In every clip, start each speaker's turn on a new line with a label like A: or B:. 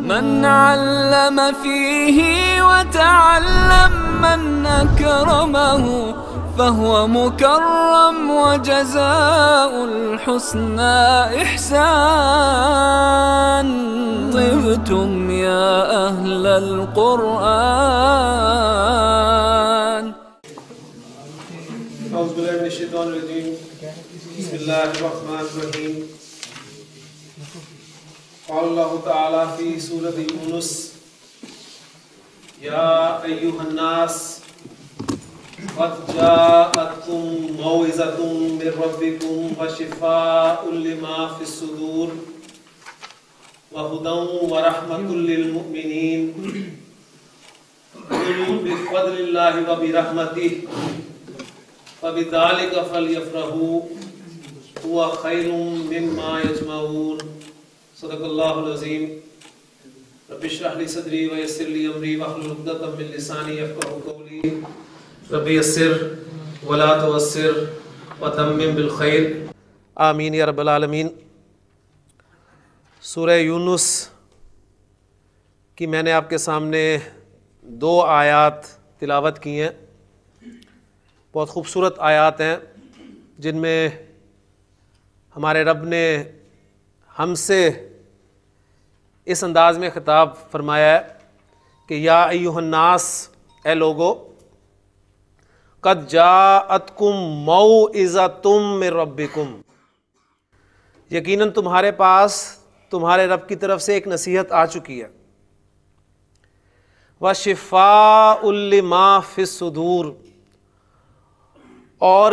A: من علم فيه وتعلم من أكرمه فهو مكرم وجزاء الحسنى إحسان طبتم يا أهل القرآن أعوذ بالله من الشيطان الرجيم بسم الله الرحمن الرحيم الله تعالى في سورة يونس يا أيها الناس قد جاءتكم موعظة من ربكم وشفاء لما في الصدور وهدى ورحمة للمؤمنين قل بفضل الله وبرحمته فبذلك فليفرحوا هو خير مما يجمعون सदकल्लाजीम रबिशरहली सदरी वयसरली अमरी वहलुद्दतमिलसानी यफ़क़ौली रबी यसर वला तवसर वतम्मिम बिलखैर आमीन या रब्बल आलमीन सूरह यूनुस की मैंने आपके सामने दो आयात तिलावत की हैं बहुत खूबसूरत आयात हैं जिनमें हमारे रब ने हमसे इस अंदाज़ में ख़िताब फरमाया है कि या अयुहन्नास ए लोगो कद जातकुम मऊ इज़ा तुम में रबिकुम यकीनन तुम्हारे पास तुम्हारे रब की तरफ से एक नसीहत आ चुकी है व शिफा उल्लिमा फिसूर और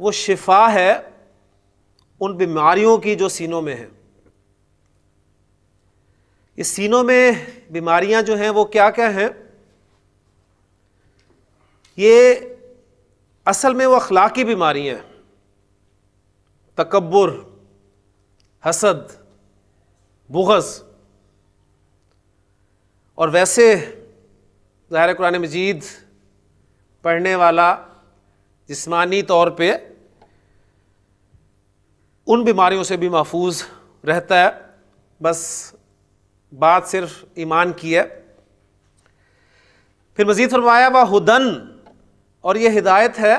A: वो शिफा है उन बीमारियों की जो सीनों में है इस सीनों में बीमारियां जो हैं वो क्या क्या हैं ये असल में वो अखलाकी बीमारी तकबर हसद बुगज़ और वैसे ज़ाहिर कुरान मजीद पढ़ने वाला जिस्मानी तौर पे उन बीमारियों से भी महफूज रहता है बस बात सिर्फ ईमान की है फिर मज़ीद फरमाया व हुदन और यह हिदायत है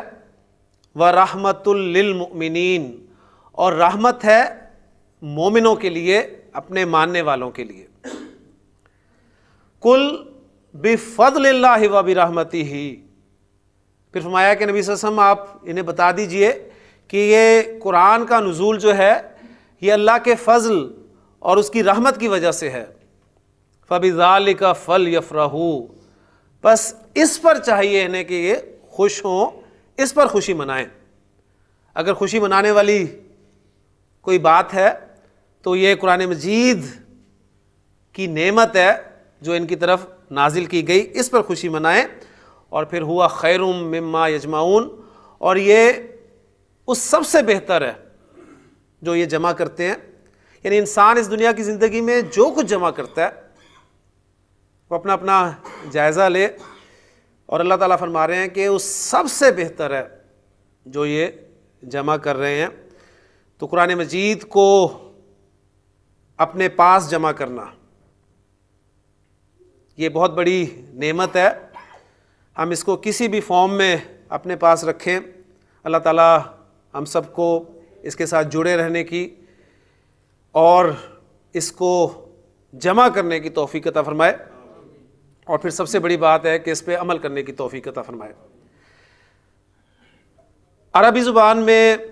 A: व रहमतुल्लिलमिन और रहमत है मोमिनों के लिए अपने मानने वालों के लिए कुल बेफ़ल व बिरहमती ही फिर फरमाया कि नबी सम आप इन्हें बता दीजिए कि ये कुरान का नज़ूल जो है ये अल्लाह के फजल और उसकी रहमत की वजह से है फ़बिज़ाल का फल यफरहू बस इस पर चाहिए इन्हें कि ये खुश हों इस पर खुशी मनाएं अगर खुशी मनाने वाली कोई बात है तो ये कुरान मजीद की नेमत है जो इनकी तरफ नाजिल की गई इस पर खुशी मनाएं और फिर हुआ खैरुम मिम्मा यजमाउन और ये उस सबसे बेहतर है जो ये जमा करते हैं यानी इंसान इस दुनिया की ज़िंदगी में जो कुछ जमा करता है वो अपना अपना जायज़ा ले और अल्लाह ताला फरमा रहे हैं कि उस सबसे बेहतर है जो ये जमा कर रहे हैं तो कुरान मजीद को अपने पास जमा करना ये बहुत बड़ी नेमत है हम इसको किसी भी फॉर्म में अपने पास रखें अल्लाह ताला हम सबको इसके साथ जुड़े रहने की और इसको जमा करने की तोफ़ी कता फरमाए और फिर सबसे बड़ी बात है कि इस पर अमल करने की तोफ़ी कता फरमाए अरबी ज़ुबान में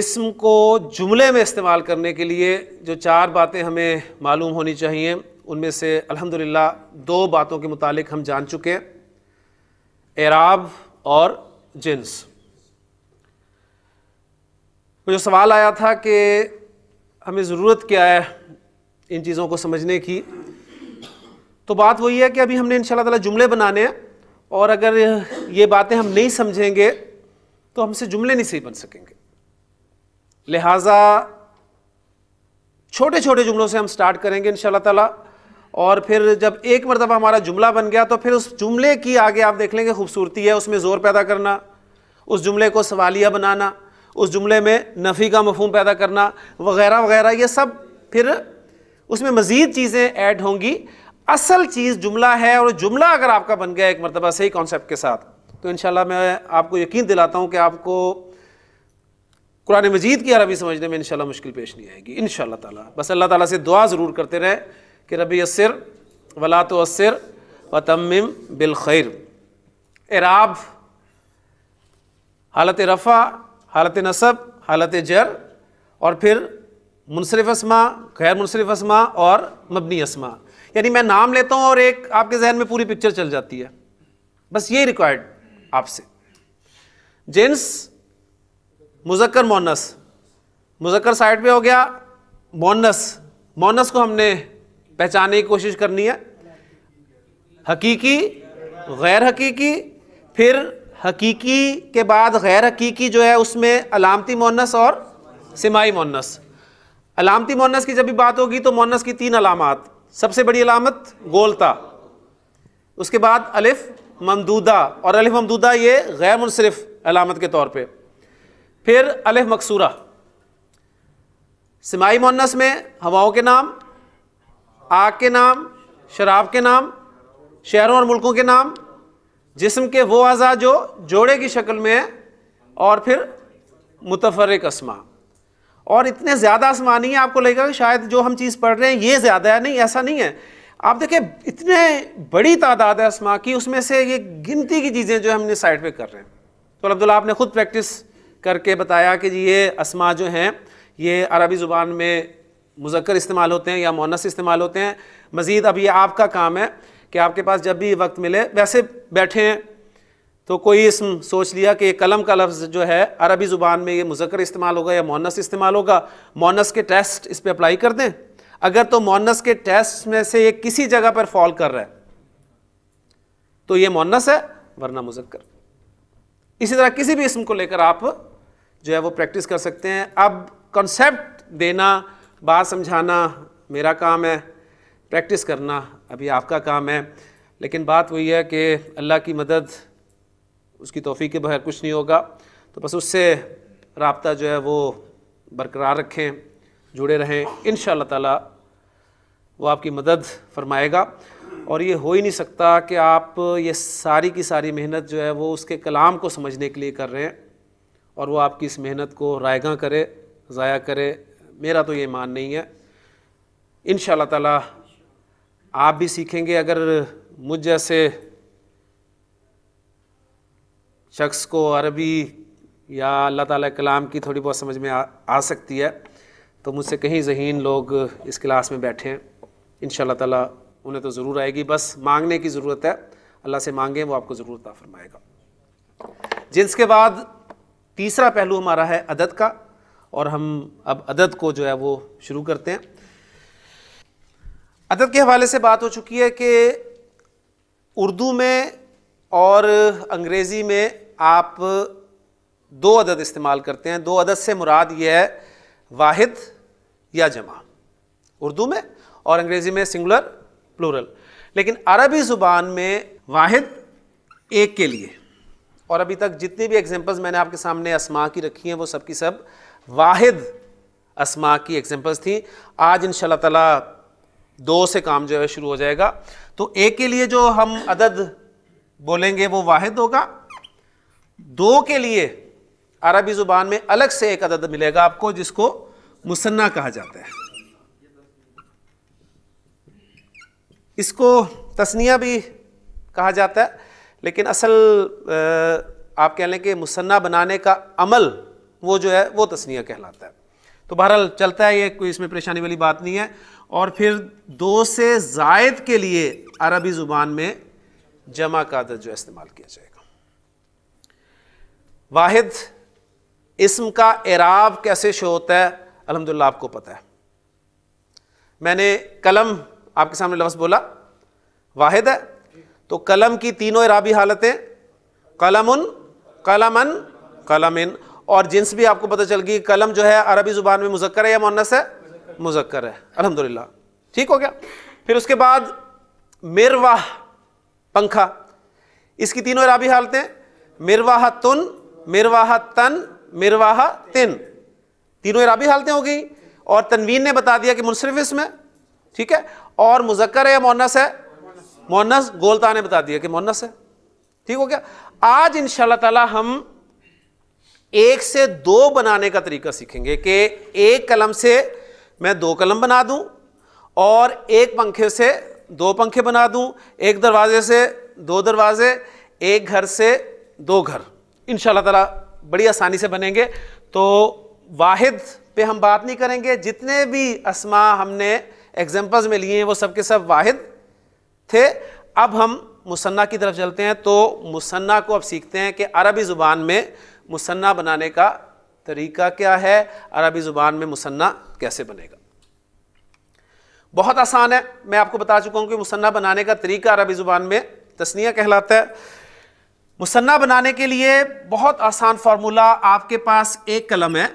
A: इसम को जुमले में इस्तेमाल करने के लिए जो चार बातें हमें मालूम होनी चाहिए उनमें से अल्हम्दुलिल्लाह दो बातों के मुतालिक हम जान चुके हैं एराब और जिन्स जो सवाल आया था कि हमें ज़रूरत क्या है इन चीज़ों को समझने की तो बात वही है कि अभी हमने इन ताला जुमले बनाने हैं और अगर ये बातें हम नहीं समझेंगे तो हमसे जुमले नहीं सही बन सकेंगे लिहाजा छोटे छोटे जुमलों से हम स्टार्ट करेंगे इन ताला और फिर जब एक मरतबा हमारा जुमला बन गया तो फिर उस जुमले की आगे आप देख लेंगे खूबसूरती है उसमें ज़ोर पैदा करना उस जुमले को सवालिया बनाना उस जुमले में नफ़ी का मफहम पैदा करना वगैरह वगैरह ये सब फिर उसमें मज़ीद चीज़ें ऐड होंगी असल चीज़ जुमला है और जुमला अगर आपका बन गया एक मरतबा सही कॉन्सेप्ट के साथ तो इन मैं आपको यकीन दिलाता हूँ कि आपको कुरान मजीद की अरबी समझने में इनशाला मुश्किल पेश नहीं आएगी इन ताला बस अल्लाह ताला से दुआ ज़रूर करते रहें कि रबी असर वला तो असर व तम बिलखैर एराब हालत रफ़ा हालत नसब हालत जर और फिर मुनसरफ असमा गैर मुनसरफ असमा और मबनी असमा यानी मैं नाम लेता हूँ और एक आपके जहन में पूरी पिक्चर चल जाती है बस ये रिक्वायर्ड आपसे जेंस मुजक्कर मोनस मुजक्कर साइड पे हो गया मोनस मोनस को हमने पहचानने की कोशिश करनी है हकीकी गैर हकीकी फिर हकीकी के बाद गैर हकीकी जो है उसमें अलामती मोनस और सिमाई मोनस अलामती मोनस की जब भी बात होगी तो मोनस की तीन अलामत सबसे बड़ी अलामत गोलता उसके बाद अलिफ ममदूदा और अलिफ ममदूदा ये गैर मुनसरफ अलामत के तौर पे फिर अलिफ मकसूरा सिमाई मोनस में हवाओं के नाम आग के नाम शराब के नाम शहरों और मुल्कों के नाम जिसम के वो अज़ा जो जोड़े की शक्ल में है और फिर मुतफरक असमा और इतने ज़्यादा असमा नहीं है आपको लगेगा कि शायद जो हम चीज़ पढ़ रहे हैं ये ज़्यादा है नहीं ऐसा नहीं है आप देखिए इतने बड़ी तादाद है असमा की उसमें से ये गिनती की चीज़ें जो हमने साइड पे कर रहे हैं तो अब्दुल्ला आपने ख़ुद प्रैक्टिस करके बताया कि जी ये असमा जो हैं ये अरबी ज़ुबान में मुजक्र इस्तेमाल होते हैं या मोनस इस्तेमाल होते हैं मज़ीद अब ये आपका काम है कि आपके पास जब भी वक्त मिले वैसे बैठे हैं तो कोई इसम सोच लिया कि कलम का लफ्ज़ जो है अरबी ज़ुबान में ये मुजक्र इस्तेमाल होगा या मोनस इस्तेमाल होगा मोनस के टेस्ट इस पर अप्लाई कर दें अगर तो मोनस के टेस्ट में से ये किसी जगह पर फॉल कर रहा है तो ये मोनस है वरना मुजक्र इसी तरह किसी भी इसम को लेकर आप जो है वो प्रैक्टिस कर सकते हैं अब कॉन्सेप्ट देना बात समझाना मेरा काम है प्रैक्टिस करना अभी आपका काम है लेकिन बात वही है कि अल्लाह की मदद उसकी तोफ़ी के बगैर कुछ नहीं होगा तो बस उससे रबता जो है वो बरकरार रखें जुड़े रहें इन ताला वो आपकी मदद फरमाएगा और ये हो ही नहीं सकता कि आप ये सारी की सारी मेहनत जो है वो उसके कलाम को समझने के लिए कर रहे हैं और वो आपकी इस मेहनत को रायगा करे ज़ाया करे मेरा तो ये मान नहीं है इन ताला आप भी सीखेंगे अगर मुझ जैसे शख्स को अरबी या अल्लाह ताला कलाम की थोड़ी बहुत समझ में आ, आ सकती है तो मुझसे कहीं जहीन लोग इस क्लास में बैठे हैं इन ताला उन्हें तो ज़रूर आएगी बस मांगने की ज़रूरत है अल्लाह से मांगें वो आपको ज़रूर ता फरमाएगा जिन्स के बाद तीसरा पहलू हमारा है अदद का और हम अब अदद को जो है वो शुरू करते हैं अदद के हवाले से बात हो चुकी है कि उर्दू में और अंग्रेज़ी में आप दो अदद इस्तेमाल करते हैं दो अदद से मुराद ये है वाहिद या जमा उर्दू में और अंग्रेज़ी में सिंगुलर प्लूरल लेकिन अरबी ज़ुबान में वाहिद एक के लिए और अभी तक जितनी भी एग्जांपल्स मैंने आपके सामने असमा की रखी हैं वो सब की सब वाहिद असमा की एग्जांपल्स थी आज इन तला दो से काम जो है शुरू हो जाएगा तो ए के लिए जो हम अदद बोलेंगे वो वाहिद होगा दो के लिए अरबी ज़ुबान में अलग से एक अदद मिलेगा आपको जिसको मुसन्ना कहा जाता है इसको तस्निया भी कहा जाता है लेकिन असल आप कह लें कि मुसन्ना बनाने का अमल वो जो है वो तस्निया कहलाता है तो बहरहाल चलता है ये कोई इसमें परेशानी वाली बात नहीं है और फिर दो से जायद के लिए अरबी ज़ुबान में जमा का अदद जो इस्तेमाल किया जाएगा वाहिद इसम का एराब कैसे शो होता है अलहमदिल्ला आपको पता है मैंने कलम आपके सामने लफ्ज़ बोला वाहिद है तो कलम की तीनों इराबी हालतें कलम उन कलम कलम इन और जिन्स भी आपको पता चल गई कलम जो है अरबी ज़ुबान में मुजक्कर है या मोनस है मुजक्कर है अलहमदिल्ला ठीक हो गया फिर उसके बाद मिरवाह पंखा इसकी तीनों अराबी हालतें मिरवाह तुन मिरवाह तन मिरवाह तिन तीनों अराबी हालतें हो गई और तनवीन ने बता दिया कि मुनसरफ इसमें ठीक है और मुजक्कर है या मोनस है मोनस गोलता ने बता दिया कि मोनस है ठीक हो गया आज इन शाह हम एक से दो बनाने का तरीका सीखेंगे कि एक कलम से मैं दो कलम बना दूं और एक पंखे से दो पंखे बना दूं एक दरवाजे से दो दरवाजे एक घर से दो घर इन ताला बड़ी आसानी से बनेंगे तो वाहिद पे हम बात नहीं करेंगे जितने भी असमा हमने एग्जाम्पल्स में लिए हैं वो सब के सब वाहिद थे अब हम मुसन्ना की तरफ चलते हैं तो मुसन्ना को अब सीखते हैं कि अरबी ज़ुबान में मुसन्ना बनाने का तरीका क्या है अरबी ज़ुबान में मुसन्ना कैसे बनेगा बहुत आसान है मैं आपको बता चुका हूँ कि मुसन्ना बनाने का तरीका अरबी ज़ुबान में तस्निया कहलाता है मुसन्ना बनाने के लिए बहुत आसान फार्मूला आपके पास एक कलम है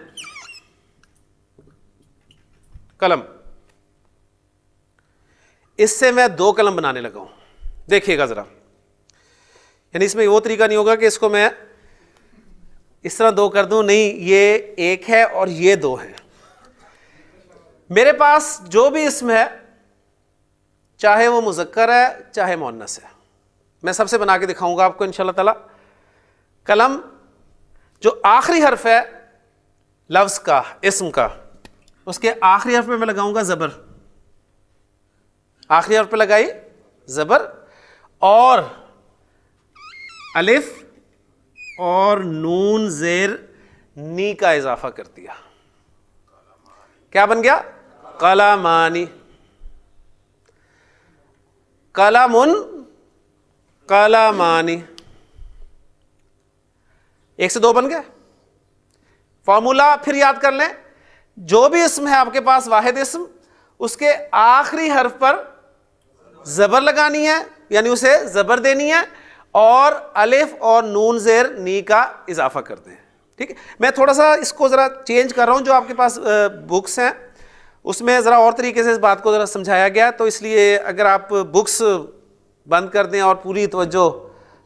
A: कलम इससे मैं दो कलम बनाने लगा हूं देखिएगा ज़रा यानी इसमें वो तरीका नहीं होगा कि इसको मैं इस तरह दो कर दूं नहीं ये एक है और ये दो है मेरे पास जो भी इसम है चाहे वो मुजक्कर है चाहे मोनस है मैं सबसे बना के दिखाऊंगा आपको इनशाला ताला कलम जो आखिरी हर्फ है लफ्ज़ का इसम का उसके आखिरी हर्फ में मैं लगाऊंगा ज़बर आखिरी हर्फ पे लगाई ज़बर और अलिफ और नून जेर नी का इजाफा कर दिया क्या बन गया कलामानी कलामुन कलामानी एक से दो बन गए फॉर्मूला फिर याद कर लें जो भी इसम है आपके पास वाहिद इसम उसके आखिरी हर्फ पर जबर लगानी है यानी उसे जबर देनी है और अलिफ और नून जेर नी का इजाफा करते हैं ठीक है मैं थोड़ा सा इसको ज़रा चेंज कर रहा हूँ जो आपके पास बुक्स हैं उसमें ज़रा और तरीके से इस बात को ज़रा समझाया गया तो इसलिए अगर आप बुक्स बंद कर दें और पूरी तवज्जो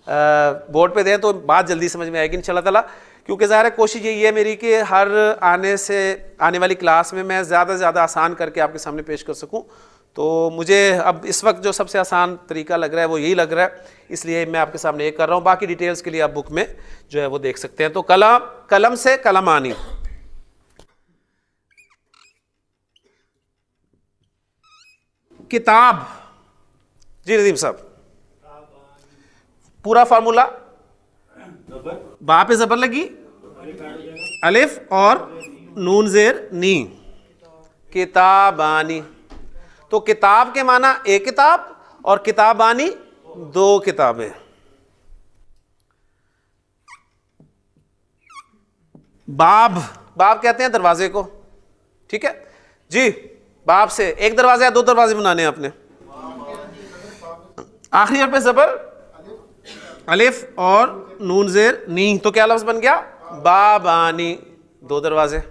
A: बोर्ड पे दें तो बात जल्दी समझ में आएगी इन ताला क्योंकि ज़ाहिर है कोशिश यही है मेरी कि हर आने से आने वाली क्लास में मैं ज़्यादा से ज़्यादा आसान करके आपके सामने पेश कर सकूँ तो मुझे अब इस वक्त जो सबसे आसान तरीका लग रहा है वो यही लग रहा है इसलिए मैं आपके सामने ये कर रहा हूँ बाकी डिटेल्स के लिए आप बुक में जो है वो देख सकते हैं तो कलम कलम से कलम आनी किताब जी नदीम साहब पूरा फार्मूला बाप पे जबर लगी अलिफ और नून जेर नी किताबानी तो किताब के माना एक किताब और किताबानी दो किताबें बाब बाब कहते हैं दरवाजे को ठीक है जी बाब से एक दरवाजा या दो दरवाजे बनाने हैं आपने आखिरी पे जबर अलिफ और नून जेर नी तो क्या लफ्ज बन गया बाबानी दो दरवाजे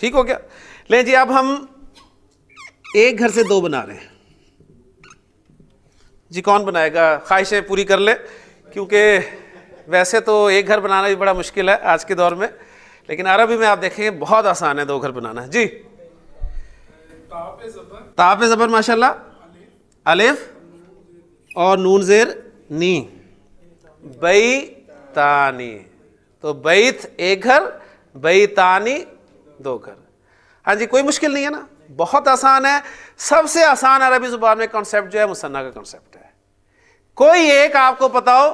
A: ठीक हो गया ले जी अब हम एक घर से दो बना रहे हैं जी कौन बनाएगा ख्वाहिशें पूरी कर ले क्योंकि वैसे तो एक घर बनाना भी बड़ा मुश्किल है आज के दौर में लेकिन अरबी में आप देखेंगे बहुत आसान है दो घर बनाना जी ताप ज़बर माशाल्लाह अलिफ और नून जेर नी बई तानी तो बैत एक घर बई तानी दो घर हाँ जी कोई मुश्किल नहीं है ना बहुत आसान है सबसे आसान अरबी ज़ुबान में कॉन्सेप्ट जो है मुसन्ना का कॉन्सेप्ट है कोई एक आपको पता हो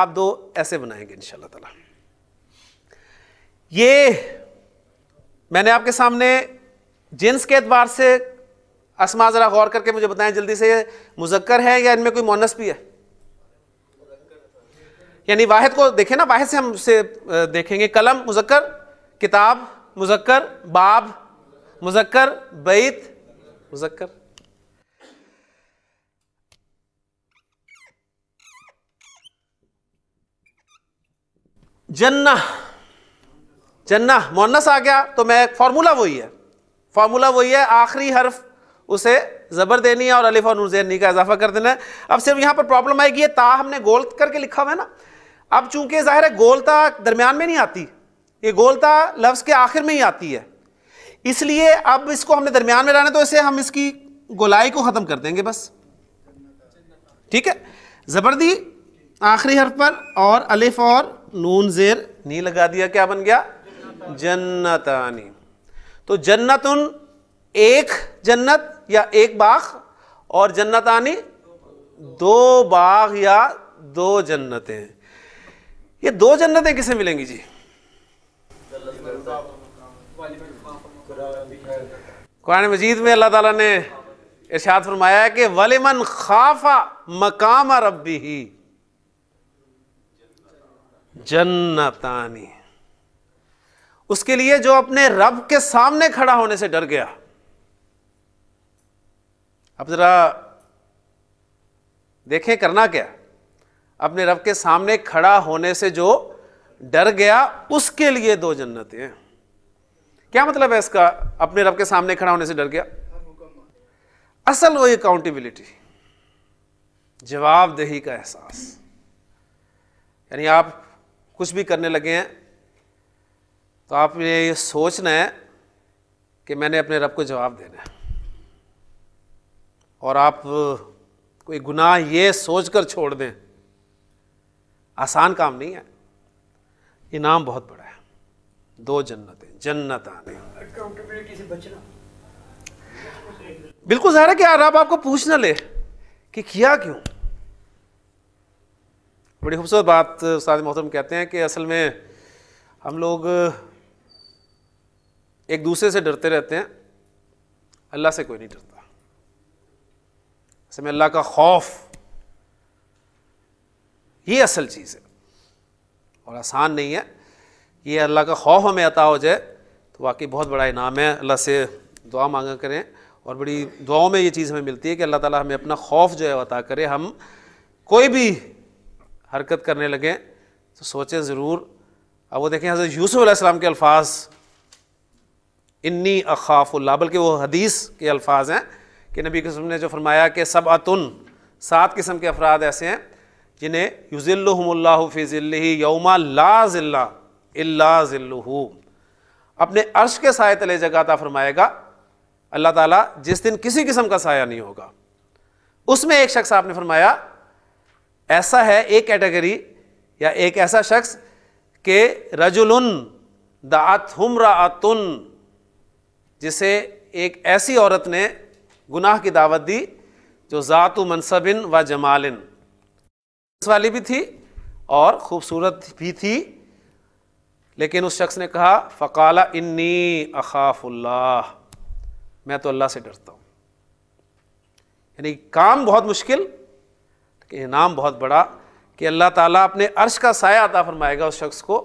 A: आप दो ऐसे बनाएंगे इन ताला ये मैंने आपके सामने जिन्स के एतबार से असमा ज़रा गौर करके मुझे बताएं जल्दी से ये मुजक्कर है या इनमें कोई मोनस भी है यानी वाहिद को देखें ना वाहिद से हम से देखेंगे कलम मुजक्कर किताब मुजक्कर बाब मुजक्कर बैत मुजक्कर जन्ना जन्ना मोनस आ गया तो मैं फार्मूला वही है फार्मूला वही है आखिरी हर्फ उसे ज़बर देनी है और अलिफ और नूरजैनी का इजाफा कर देना है अब सिर्फ यहां पर प्रॉब्लम आएगी ता हमने गोल करके लिखा हुआ है ना अब चूंकि ज़ाहिर है गोलता दरमियान में नहीं आती ये गोलता लफ्ज़ के आखिर में ही आती है इसलिए अब इसको हमने दरमियान में लाना तो इसे हम इसकी गोलाई को ख़त्म कर देंगे बस ठीक है ज़बरदी आखिरी हर पर और अलिफ और नून जेर नी लगा दिया क्या बन गया जन्नतानी तो जन्नत उन एक जन्नत या एक बाग और जन्नतानी दो बाग या दो जन्नतें ये दो जन्नतें किसे मिलेंगी जी कुरान मजीद में अल्लाह ताला ने इर्शाद फरमाया कि कि वलिमन खाफा मकाम रबी ही जन्नतानी उसके लिए जो अपने रब के सामने खड़ा होने से डर गया अब जरा देखें करना क्या अपने रब के सामने खड़ा होने से जो डर गया उसके लिए दो जन्नतें क्या मतलब है इसका अपने रब के सामने खड़ा होने से डर गया असल वही अकाउंटेबिलिटी जवाबदेही का एहसास यानी आप कुछ भी करने लगे हैं तो आपने ये सोचना है कि मैंने अपने रब को जवाब देना है और आप कोई गुनाह ये सोच कर छोड़ दें आसान काम नहीं है इनाम बहुत बड़ा है दो जन्नत जन्नत आने से बचना बिल्कुल जहरा कि रब आपको पूछ ना ले कि किया क्यों बड़ी खूबसूरत बात उस्ताद मोहतरम कहते हैं कि असल में हम लोग एक दूसरे से डरते रहते हैं अल्लाह से कोई नहीं डरता असल में अल्लाह का खौफ ये असल चीज़ है और आसान नहीं है ये अल्लाह का खौफ हमें अता हो जाए वाकई बहुत बड़ा इनाम है अल्लाह से दुआ मांगा करें और बड़ी दुआओं में ये चीज़ हमें मिलती है कि अल्लाह ताला हमें अपना खौफ जो है अता करे हम कोई भी हरकत करने लगें तो सोचें ज़रूर अब वो देखें हज़रत यूसुफ़ के अल्फाज इन्नी अखाफुल्ला बल्कि वो हदीस के अल्फाज हैं कि नबी कसम ने जो फरमाया कि सब अतुन सात किस्म के अफराद ऐसे हैं जिन्हें युज़िल्लुहमुल्लाफ़ी ज़िल्ली यौमा ला ज़िल्ला इल्ला ज़िल्लू अपने अर्श के साय तले जगाता फरमाएगा अल्लाह ताला जिस दिन किसी किस्म का साया नहीं होगा उसमें एक शख्स आपने फरमाया ऐसा है एक कैटेगरी या एक ऐसा शख्स के रजुलन दात हमरातुन जिसे एक ऐसी औरत ने गुनाह की दावत दी जो ज़ातु मनसबिन व जमालिन वाली भी थी और ख़ूबसूरत भी थी लेकिन उस शख्स ने कहा फ़काला इन्नी अखाफुल्लाह मैं तो अल्लाह से डरता हूँ यानी काम बहुत मुश्किल इनाम बहुत बड़ा कि अल्लाह ताला अपने अर्श का साया अता फरमाएगा उस शख्स को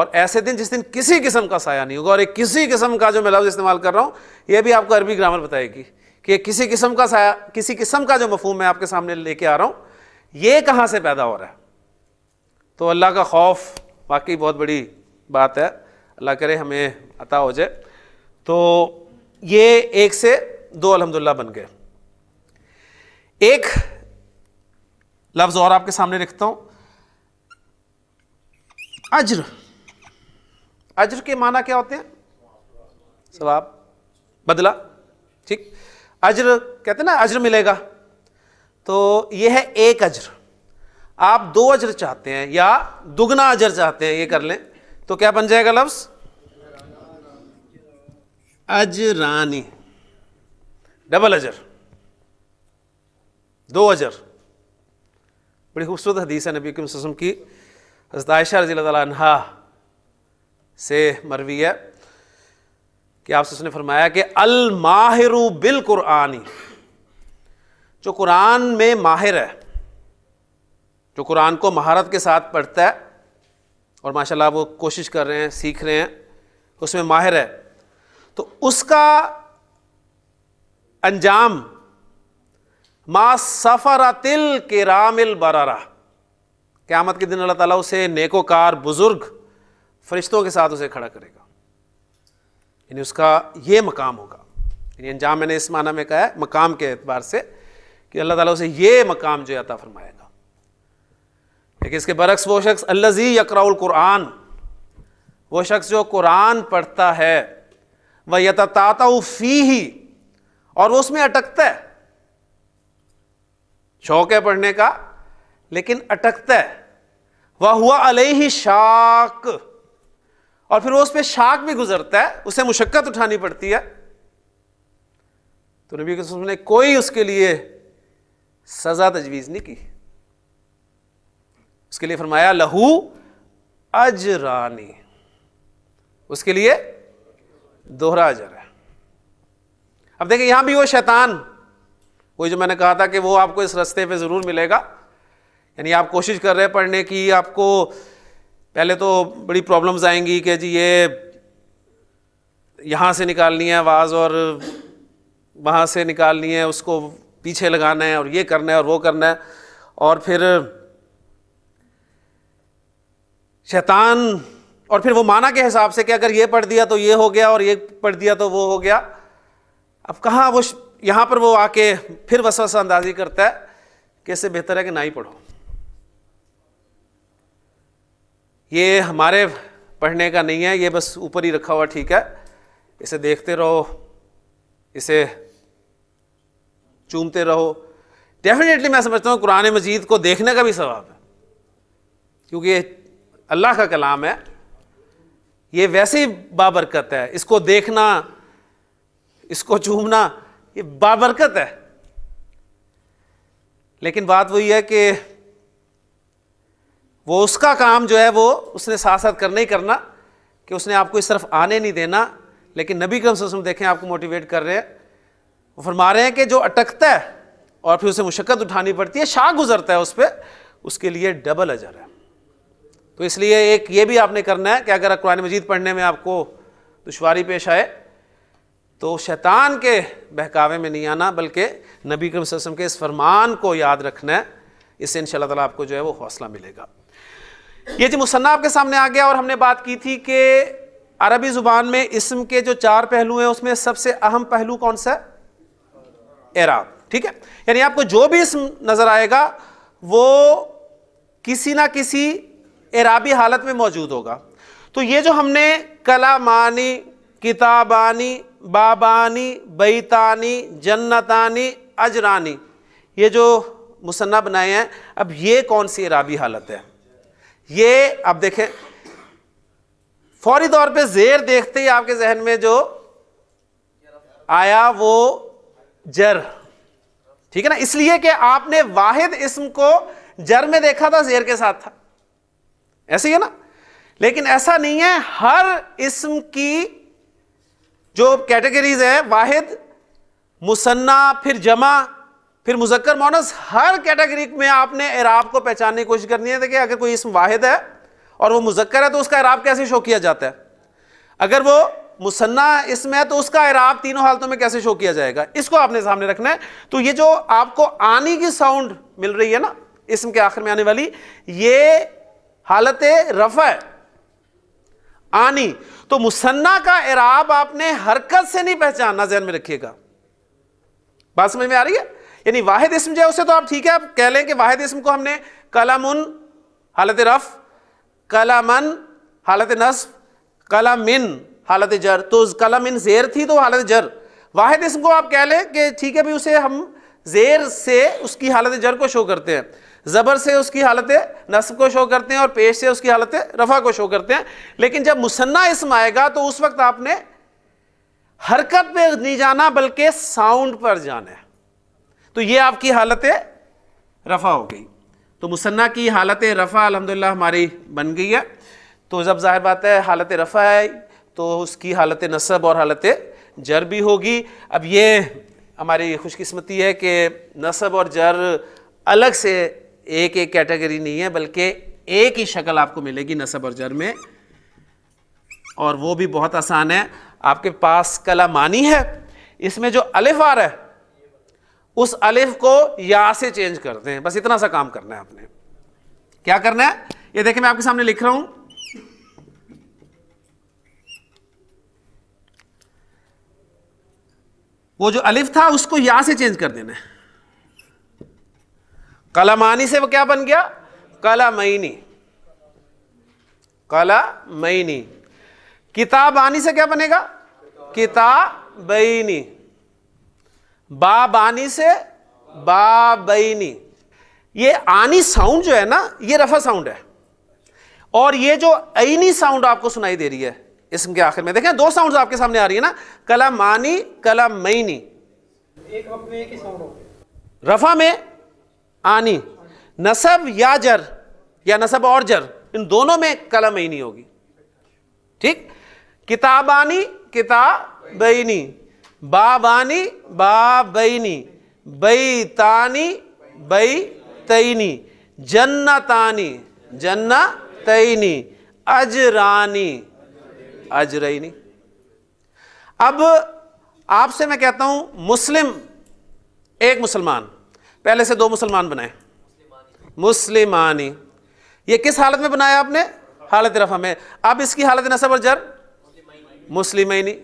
A: और ऐसे दिन जिस दिन किसी किस्म का साया नहीं होगा और ये किसी किस्म का जो मैं लफ्ज़ इस्तेमाल कर रहा हूँ यह भी आपको अरबी ग्रामर बताएगी कि किसी किस्म का साया किसी किस्म का जो मफहम मैं आपके सामने लेके आ रहा हूँ ये कहाँ से पैदा हो रहा है तो अल्लाह का खौफ वाकई बहुत बड़ी बात है अल्लाह करे हमें अता हो जाए तो ये एक से दो अलहमदुल्ला बन गए एक लफ्ज़ और आपके सामने रखता हूं अज्र अज्र के माना क्या होते हैं सवाब बदला ठीक अज्र कहते हैं ना अज्र मिलेगा तो यह है एक अज्र आप दो अजर चाहते हैं या दुगना अजर चाहते हैं ये कर लें तो क्या बन जाएगा लफ्ज अजरानी डबल अजर दो अजर बड़ी खूबसूरत हदीस है नबी कम वसम की हजरत आयशा रजी तहा से मरवी है कि आप उसने फरमाया कि अल माहिरु बिल कुरानी जो कुरान में माहिर है जो कुरान को महारत के साथ पढ़ता है और माशाल्लाह वो कोशिश कर रहे हैं सीख रहे हैं उसमें माहिर है तो उसका अंजाम मा तिल के रामिल बरारा क़्यामत के दिन अल्लाह ताला उसे नेकोकार बुज़ुर्ग फरिश्तों के साथ उसे खड़ा करेगा यानी उसका ये मकाम होगा यानी अंजाम मैंने इस माना में कहा है मकाम के एतबार से कि अल्लाह ताला उसे ये मकाम जो अता फरमाया लेकिन इसके बरक्स वो शख्स अल्लजी यकराउल कुरान वो शख्स जो कुरान पढ़ता है वह यतताता फ़ी ही और वो उसमें अटकता है शौक है पढ़ने का लेकिन अटकता है वह हुआ ही शाक और फिर वो उस पर शाक भी गुजरता है उसे मुशक्क़त उठानी पड़ती है तो नबी ने कोई उसके लिए सज़ा तजवीज़ नहीं की उसके लिए फरमाया लहू अजरानी उसके लिए दोहरा अजर है अब देखिए यहां भी वो शैतान वो जो मैंने कहा था कि वो आपको इस रस्ते पे ज़रूर मिलेगा यानी आप कोशिश कर रहे हैं पढ़ने की आपको पहले तो बड़ी प्रॉब्लम्स आएंगी कि जी ये यहां से निकालनी है आवाज़ और वहां से निकालनी है उसको पीछे लगाना है और ये करना है और वो करना है और फिर शैतान और फिर वो माना के हिसाब से कि अगर ये पढ़ दिया तो ये हो गया और ये पढ़ दिया तो वो हो गया अब कहाँ वो यहाँ पर वो आके फिर वसवसा अंदाजी करता है कि इससे बेहतर है कि ना ही पढ़ो ये हमारे पढ़ने का नहीं है ये बस ऊपर ही रखा हुआ ठीक है इसे देखते रहो इसे चूमते रहो डेफिनेटली मैं समझता हूँ कुरान मजीद को देखने का भी सवाब है क्योंकि अल्लाह का कलाम है ये वैसे ही बाबरकत है इसको देखना इसको चूमना ये बाबरकत है लेकिन बात वही है कि वो उसका काम जो है वो उसने साथ साथ करना ही करना कि उसने आपको इस तरफ आने नहीं देना लेकिन नबी क्रम वसल्लम देखें आपको मोटिवेट कर रहे हैं वो फरमा रहे हैं कि जो अटकता है और फिर उसे मुशक्क़त उठानी पड़ती है शाह गुजरता है उस पर उसके लिए डबल अजर है तो इसलिए एक ये भी आपने करना है कि अगर कुरान मजीद पढ़ने में आपको दुशारी पेश आए तो शैतान के बहकावे में नहीं आना बल्कि नबी करम वसम के इस फरमान को याद रखना है इससे इन ताला आपको जो है वो हौसला मिलेगा ये जी मुसन्ना आपके सामने आ गया और हमने बात की थी कि अरबी ज़ुबान में इसम के जो चार पहलू हैं उसमें सबसे अहम पहलू कौन सा है एराब ठीक है यानी आपको जो भी इसम नज़र आएगा वो किसी ना किसी एराबी हालत में मौजूद होगा तो ये जो हमने कलामानी किताबानी बाबानी बैतानी जन्नतानी अजरानी ये जो मुसन्ना बनाए हैं अब ये कौन सी एराबी हालत है ये आप देखें फौरी तौर पे जेर देखते ही आपके जहन में जो आया वो जर ठीक है ना इसलिए कि आपने वाहिद इसम को जर में देखा था जेर के साथ था ऐसे ही है ना लेकिन ऐसा नहीं है हर इसम की जो कैटेगरीज है वाहिद मुसन्ना फिर जमा फिर मुजक्कर मोनस हर कैटेगरी में आपने इराब को पहचानने की कोशिश करनी है देखिए अगर कोई इसम वाहिद है और वो मुजक्कर है तो उसका इराब कैसे शो किया जाता है अगर वो मुसन्ना इसमें है तो उसका इराब तीनों हालतों में कैसे शो किया जाएगा इसको आपने सामने रखना है तो ये जो आपको आनी की साउंड मिल रही है ना इसम के आखिर में आने वाली ये हालत रफ़ आनी तो मुसन्ना का इराब आपने हरकत से नहीं पहचानना जहन में रखिएगा बात समझ में आ रही है यानी वाहिद इसम जो है उसे तो आप ठीक है आप कह लें कि वाहिद इसम को हमने उन हालत रफ़ कलाम हालत नस्ब इन हालत जर तो कलमिन जेर थी तो हालत जर वाहिद इसम को आप कह लें कि ठीक है भाई उसे हम जेर से उसकी हालत जर को शो करते हैं ज़बर से उसकी हालत नस्ब को शो करते हैं और पेश से उसकी हालत रफ़ा को शो करते हैं लेकिन जब मुसन्ना इसम आएगा तो उस वक्त आपने हरकत पे नहीं जाना बल्कि साउंड पर जाना है तो ये आपकी हालत रफ़ा हो गई तो मुसन्ना की हालत रफ़ा अलहमदिल्ला हमारी बन गई है तो जब जाहिर बात है हालत रफ़ा है तो उसकी हालत नसब और हालत जर भी होगी अब ये हमारी खुशकस्मती है कि नसब और जर अलग से एक एक कैटेगरी नहीं है बल्कि एक ही शक्ल आपको मिलेगी नसब और जर में और वो भी बहुत आसान है आपके पास कला मानी है इसमें जो अलिफ आ रहा है उस अलिफ को या से चेंज कर दें बस इतना सा काम करना है आपने क्या करना है ये देखिए मैं आपके सामने लिख रहा हूं वो जो अलिफ था उसको या से चेंज कर देना है कलमानी से वो क्या बन गया कलामैनी कलामैनी किताबानी से क्या बनेगा किताबैनी बाबानी से बाबैनी ये आनी साउंड जो है ना ये रफा साउंड है और ये जो ऐनी साउंड आपको सुनाई दे रही है इसम के आखिर में देखें दो साउंड आपके सामने आ रही है ना कला मानी कला मैनी रफा में आनी नसब या जर या नसब और जर इन दोनों में कलम ही नहीं होगी ठीक किताबानी बैनी बाबानी बाबैनी बैतानी तैनी जन्नतानी तैनी अजरानी अजरैनी अब आपसे मैं कहता हूं मुस्लिम एक मुसलमान पहले से दो मुसलमान बनाए मुसलिमानी ये किस हालत में बनाया आपने हालत रफा में अब इसकी हालत नसब और जर मुस्लिमैनी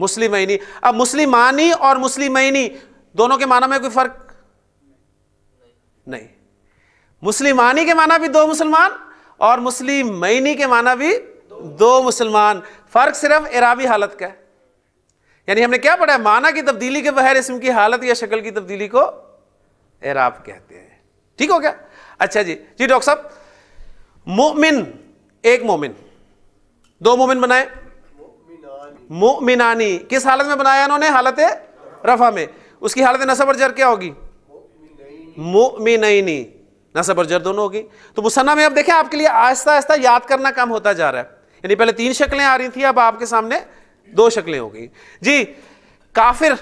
A: मुस्लिमैनी अब मुस्लिमानी और मुस्लिम दोनों के माना में कोई फर्क नहीं मुस्लिमानी के माना भी दो मुसलमान और मुस्लिमैनी के माना भी दो मुसलमान फर्क सिर्फ इराबी हालत का है यानी हमने क्या पढ़ा है माना की तब्दीली के बहर इसम की हालत या शक्ल की तब्दीली को एराब कहते हैं ठीक हो गया अच्छा जी जी डॉक्टर साहब मोमिन एक मोमिन दो मोमिन बनाए मोमिनानी किस हालत में बनाया इन्होंने हालत रफा में उसकी हालत नसब और जर क्या होगी मोमिनी नसब और जर दोनों होगी तो मुसन्ना में अब देखें आपके लिए आहिस्ता आहिस्ता याद करना काम होता जा रहा है यानी पहले तीन शक्लें आ रही थी अब आपके सामने दो शक्लें हो गई जी काफिर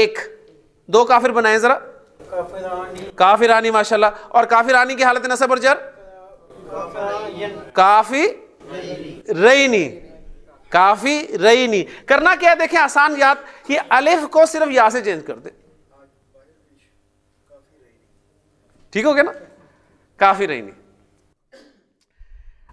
A: एक दो काफिर बनाए जरा काफी रानी माशाल्लाह और काफी रानी की हालत नसब और जर काफी रईनी काफी रईनी करना क्या है देखें आसान याद कि अलिफ को सिर्फ या से चेंज कर दे ठीक हो गया ना काफी रईनी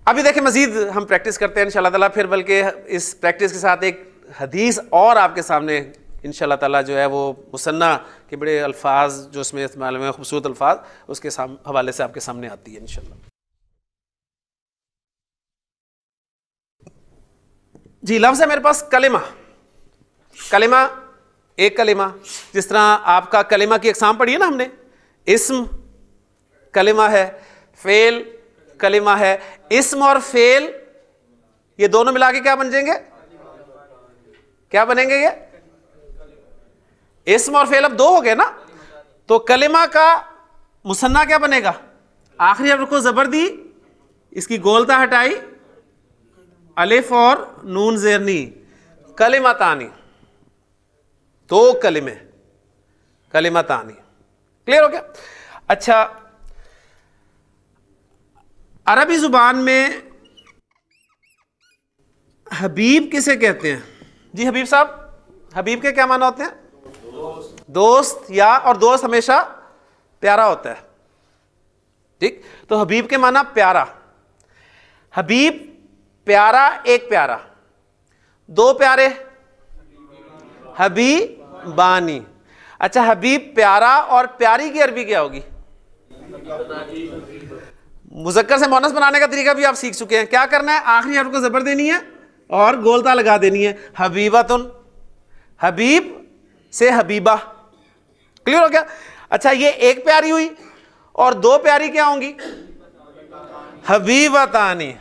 A: अभी देखें मजीद हम प्रैक्टिस करते हैं इन शाह फिर बल्कि इस प्रैक्टिस के साथ एक हदीस और आपके सामने इन ताला जो है वो मुसन्ना के बड़े अल्फाज जो उसमें इस्तेमाल हुए खूबसूरत अल्फाज उसके हवाले से आपके सामने आती है इनशाला जी लफ्ज़ है मेरे पास कलिमा कलिमा एक कलिमा जिस तरह आपका कलिमा की एग्जाम पढ़ी है ना हमने इसम कलिमा है फेल कलिमा है इसम और फेल ये दोनों मिला के क्या बन जाएंगे क्या बनेंगे ये इसम और फेल अब दो हो गए ना तो कलिमा का मुसन्ना क्या बनेगा आखिरी अब को जबर दी इसकी गोलता हटाई अलिफ और नून जेरनी कलिमा तानी दो तो कलिमे कलिमा तानी क्लियर हो गया अच्छा अरबी ज़ुबान में हबीब किसे कहते हैं जी हबीब साहब हबीब के क्या माना होते हैं दोस्त या और दोस्त हमेशा प्यारा होता है ठीक तो हबीब के माना प्यारा हबीब प्यारा एक प्यारा दो प्यारे हबीब बानी अच्छा हबीब प्यारा और प्यारी की अरबी क्या होगी मुजक्कर से मोनस बनाने का तरीका भी आप सीख चुके हैं क्या करना है आखिरी आपको को जबर देनी है और गोलता लगा देनी है हबीबा तुन हबीब से हबीबा क्लियर हो गया अच्छा ये एक प्यारी हुई और दो प्यारी क्या होंगी हबीबतानी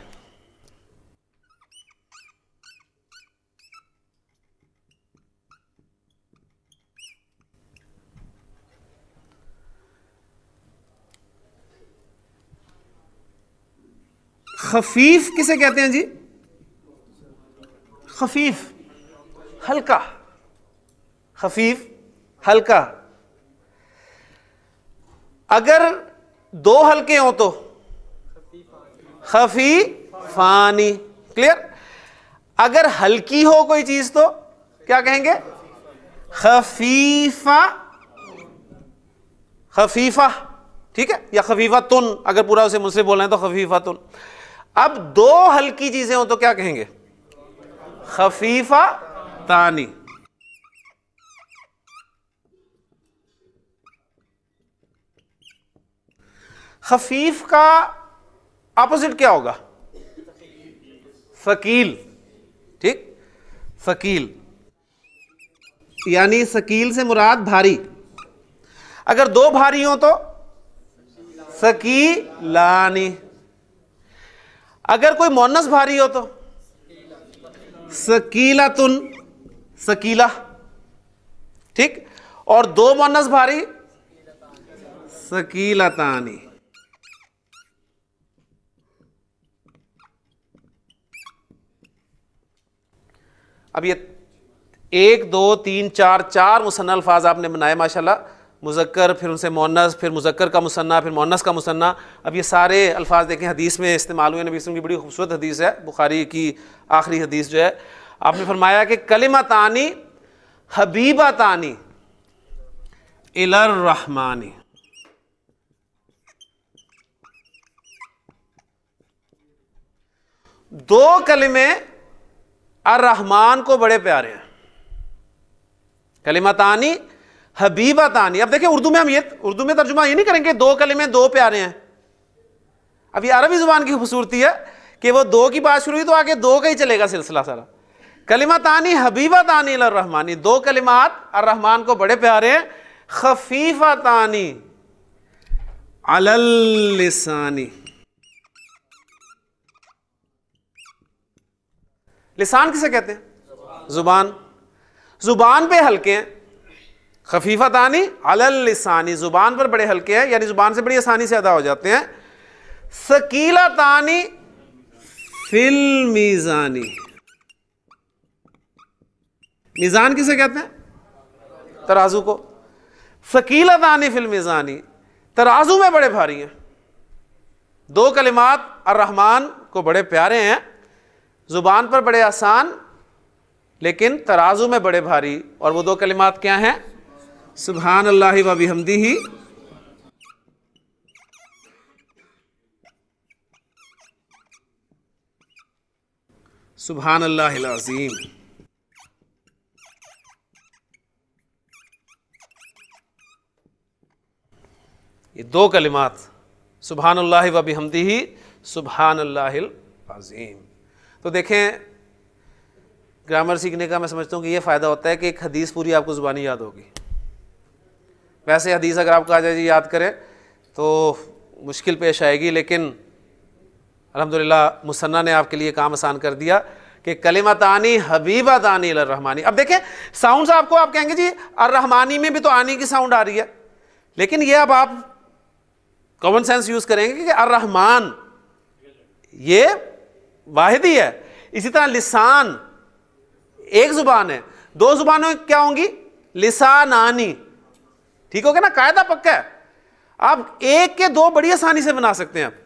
A: खफीफ किसे कहते हैं जी खफीफ हल्का खफीफ हल्का अगर दो हल्के हों तो खफी फानी क्लियर अगर हल्की हो कोई चीज तो क्या कहेंगे खफीफा खफीफा ठीक है या खफीफा तुन अगर पूरा उसे मुझसे बोलना है तो खफीफा तुन अब दो हल्की चीजें हो तो क्या कहेंगे खफीफा तानी खफीफ का अपोजिट क्या होगा फकील ठीक फकील यानी शकील से मुराद भारी अगर दो भारी हो तो सकी लानी अगर कोई मोनस भारी हो तो सकीला तुन सकीला ठीक और दो मोनस भारी सकीला तानी अब ये एक दो तीन चार चार मुसन्न अल्फाज आपने बनाए माशाल्लाह मुजक्कर फिर उनसे मोनस फिर मुजक्कर का मुसन्ना फिर मोनस का मुसन्ना अब ये सारे अल्फाज देखें हदीस में इस्तेमाल हुए नबी की बड़ी खूबसूरत हदीस है बुखारी की आखिरी हदीस जो है आपने फरमाया कि कलिमा तानी हबीबा तानी इलरहमानी रहमानी दो कलिमे और रहमान को बड़े प्यारे हैं हबीबा तानी अब देखिए उर्दू में हम ये उर्दू में तर्जुमा ये नहीं करेंगे दो कलिमे दो प्यारे हैं अब ये अरबी ज़ुबान की खूबसूरती है कि वो दो की बात शुरू हुई तो आगे दो का ही चलेगा सिलसिला सारा कलिमतानी हबीबतानी रहमानी दो कलिमात अर रहमान को बड़े प्यारे हैं तानी अलसानी लिसान किसे कहते हैं ज़ुबान ज़ुबान पे हल्के हैं खफीफा तानी अल लिसानी ज़ुबान पर बड़े हल्के हैं यानी ज़ुबान से बड़ी आसानी से अदा हो जाते हैं सकीला तानी फिल मीज़ानी किसे कहते हैं तराजू को सकीला तानी फिल तराजू में बड़े भारी हैं दो कलिमात और को बड़े प्यारे हैं ज़ुबान पर बड़े आसान लेकिन तराजू में बड़े भारी और वो दो कलिमात क्या हैं सुबहान अल्लाह वबी हमदी ही सुबहान अल्लाह अजीम ये दो कलिमात सुबहान अल्लाह वबी हमदी ही सुबहान अल्लाह अजीम तो देखें ग्रामर सीखने का मैं समझता हूँ कि ये फ़ायदा होता है कि एक हदीस पूरी आपको ज़ुबानी याद होगी वैसे हदीस अगर आपको आ जाए जी याद करें तो मुश्किल पेश आएगी लेकिन अलहमदिल्ला मुसन्ना ने आपके लिए काम आसान कर दिया कि कलिमा तानी हबीबा तानी रहमानी अब देखें साउंड आपको आप कहेंगे जी अर रहमानी में भी तो आनी की साउंड आ रही है लेकिन ये अब आप कॉमन सेंस यूज़ करेंगे कि अर रहमान ये वाहिद ही है इसी तरह लिसान एक जुबान है दो जुबानों क्या होंगी लिसानानी ठीक हो गया ना कायदा पक्का है आप एक के दो बड़ी आसानी से बना सकते हैं आप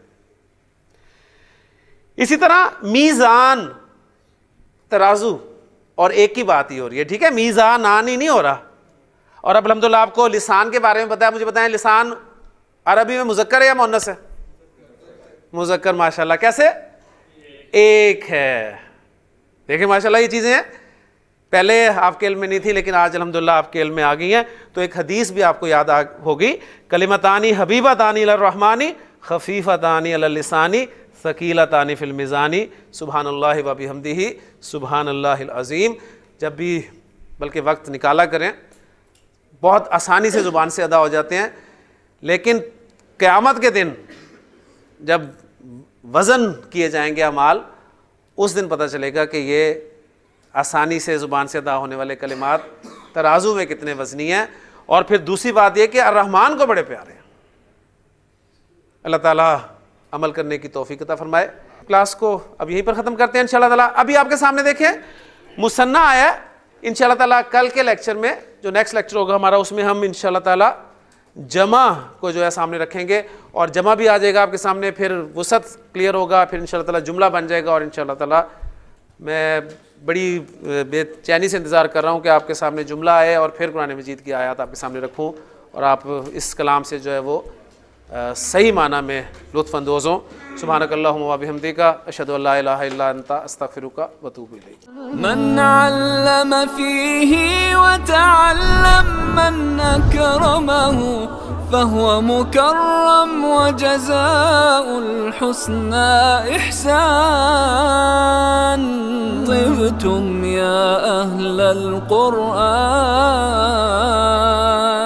A: इसी तरह मीज़ान तराजू और एक की बात ही हो रही है ठीक है मीज़ान आनी नहीं हो रहा और अब अलहमदुल्ला आपको लिसान के बारे में बताया मुझे बताएं लिसान अरबी में मुजक्कर है या मोनस है मुजक्कर माशाल्लाह कैसे एक है देखिए माशाल्लाह ये चीज़ें हैं पहले आपके इल्म में नहीं थी लेकिन आज अलहमदिल्ला आपके इल्म में आ गई हैं तो एक हदीस भी आपको याद आ होगी कलिमतानी तानी रहमानी खफीफ़ानी लसानी सकीलतानी फ़िल्मिज़ानी सुबहानल्ला वबी हमदी ही सुबहानल्लाज़ीम जब भी बल्कि वक्त निकाला करें बहुत आसानी से ज़ुबान से अदा हो जाते हैं लेकिन क़्यामत के दिन जब वज़न किए जाएंगे अमाल उस दिन पता चलेगा कि ये आसानी से ज़ुबान से अदा होने वाले कलिमात तराजू में कितने वज़नी हैं और फिर दूसरी बात यह कि अर्रहमान को बड़े प्यारे हैं अल्लाह ताला अमल करने की तोफ़ीकता फरमाए क्लास को अब यहीं पर ख़त्म करते हैं इन ताला अभी आपके सामने देखें मुसन्ना आया इन ताला कल के लेक्चर में जो नेक्स्ट लेक्चर होगा हमारा उसमें हम इन ताला जमा को जो है सामने रखेंगे और जमा भी आ जाएगा आपके सामने फिर वसत क्लियर होगा फिर इन ताला जुमला बन जाएगा और इन तला मैं बड़ी बेचैनी से इंतज़ार कर रहा हूँ कि आपके सामने जुमला आए और फिर कुरान मजीद की आयात आपके सामने रखूँ और आप इस कलाम से जो है वो صحیح معنی میں لطف اندوز ہوں سبحانک اللہ و بحمدی کا اشہد اللہ الا انت استغفرك واتوب اليك من علم فيه وتعلم من اكرمه فهو مكرم و الحسنى الحسن احسان طبتم يا اهل القرآن